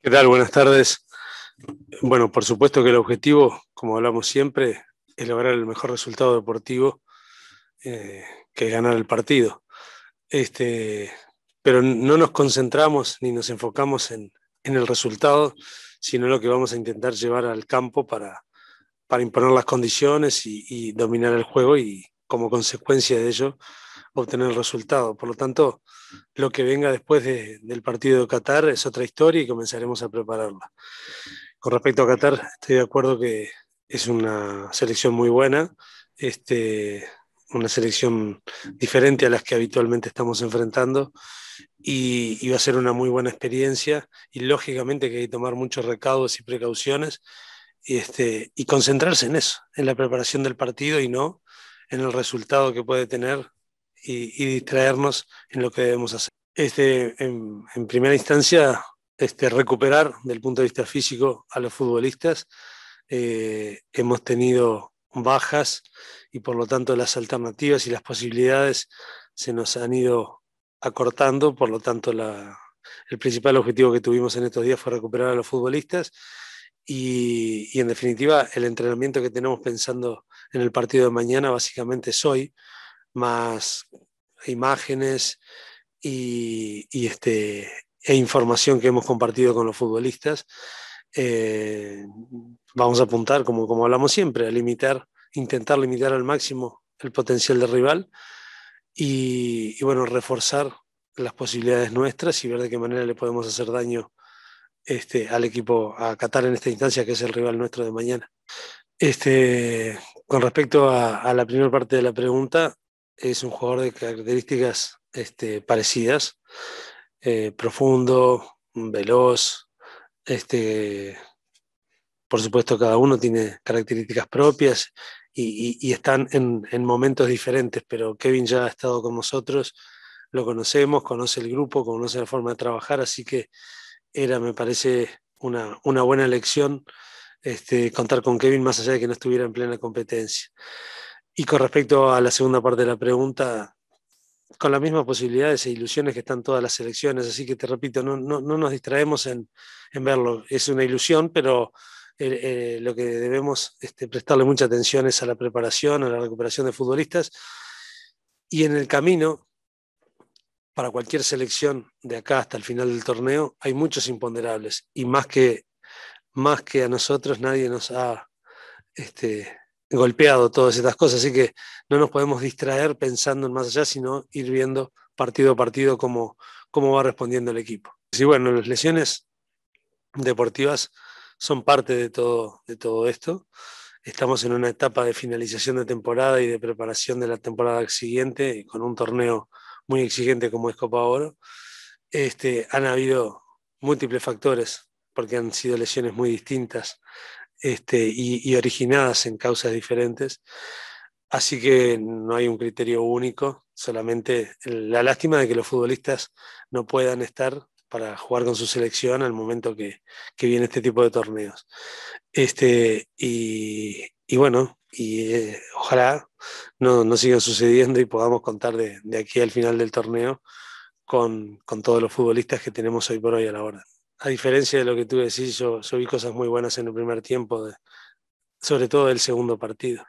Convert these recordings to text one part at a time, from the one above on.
¿Qué tal? Buenas tardes. Bueno, por supuesto que el objetivo, como hablamos siempre, es lograr el mejor resultado deportivo eh, que ganar el partido. Este, pero no nos concentramos ni nos enfocamos en, el resultado, sino en lo que vamos a intentar llevar al campo para, imponer las condiciones y dominar el juego y como consecuencia de ello obtener el resultado. Por lo tanto, lo que venga después del partido de Qatar es otra historia y comenzaremos a prepararla. Con respecto a Qatar, estoy de acuerdo que es una selección muy buena, este, una selección diferente a las que habitualmente estamos enfrentando y, va a ser una muy buena experiencia y lógicamente que hay que tomar muchos recaudos y precauciones y, este, y concentrarse en eso, en la preparación del partido y no en el resultado que puede tener y, distraernos en lo que debemos hacer. Este, en, primera instancia, este, recuperar del punto de vista físico a los futbolistas. Eh, hemos tenido bajas y por lo tanto las alternativas y las posibilidades se nos han ido acortando, por lo tanto la, el principal objetivo que tuvimos en estos días fue recuperar a los futbolistas y, y, en definitiva el entrenamiento que tenemos pensando en el partido de mañana básicamente es hoy, más imágenes y, este, e información que hemos compartido con los futbolistas, eh, vamos a apuntar, como, como hablamos siempre, a limitar, intentar limitar al máximo el potencial del rival y, bueno, reforzar las posibilidades nuestras y ver de qué manera le podemos hacer daño este, al equipo, a Qatar en esta instancia, que es el rival nuestro de mañana. Este, con respecto a, a la primera parte de la pregunta, es un jugador de características este, parecidas, eh, profundo, veloz, este, por supuesto cada uno tiene características propias y, están en, momentos diferentes, pero Kevin ya ha estado con nosotros, lo conocemos, conoce el grupo, conoce la forma de trabajar, así que era, me parece, una, buena elección este, contar con Kevin más allá de que no estuviera en plena competencia. Y con respecto a la segunda parte de la pregunta, con las mismas posibilidades e ilusiones que están todas las selecciones, así que te repito, no, no, nos distraemos en, verlo. Es una ilusión, pero eh, eh, lo que debemos este, prestarle mucha atención es a la preparación, a la recuperación de futbolistas. Y en el camino, para cualquier selección de acá hasta el final del torneo, hay muchos imponderables. Y más que, más que a nosotros, nadie nos ha este, golpeado todas estas cosas, así que no nos podemos distraer pensando en más allá, sino ir viendo partido a partido cómo, cómo va respondiendo el equipo. Y bueno, las lesiones deportivas son parte de todo, de todo esto. Estamos en una etapa de finalización de temporada y de preparación de la temporada siguiente con un torneo muy exigente como es Copa Oro. Este, han habido múltiples factores porque han sido lesiones muy distintas este, y, originadas en causas diferentes. Así que no hay un criterio único, solamente la lástima de que los futbolistas no puedan estar para jugar con su selección al momento que, viene este tipo de torneos. Este, y, bueno, y eh, ojalá no, no siga sucediendo y podamos contar de, aquí al final del torneo con, con todos los futbolistas que tenemos hoy por hoy a la hora a diferencia de lo que tú decís, yo, yo vi cosas muy buenas en el primer tiempo, sobre todo del segundo partido.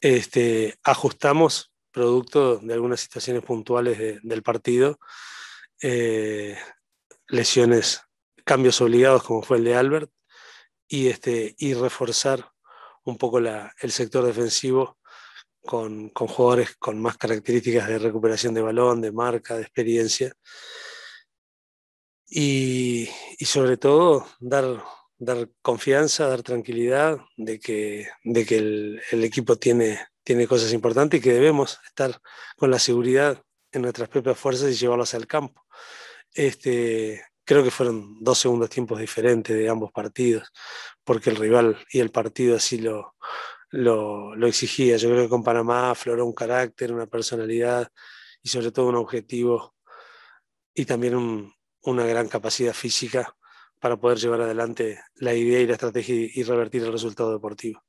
Este, ajustamos producto de algunas situaciones puntuales del partido, eh, lesiones, cambios obligados como fue el de Albert, y, este, y reforzar un poco el sector defensivo con, con, jugadores con más características de recuperación de balón, de marca, de experiencia. Y, y sobre todo dar, dar confianza, dar tranquilidad de que, de que el, equipo tiene, tiene cosas importantes y que debemos estar con la seguridad en nuestras propias fuerzas y llevarlas al campo. Este, creo que fueron dos segundos tiempos diferentes de ambos partidos, porque el rival y el partido así lo, lo, lo exigía. Yo creo que con Panamá afloró un carácter, una personalidad y sobre todo un objetivo y también un, una gran capacidad física para poder llevar adelante la idea y la estrategia y revertir el resultado deportivo.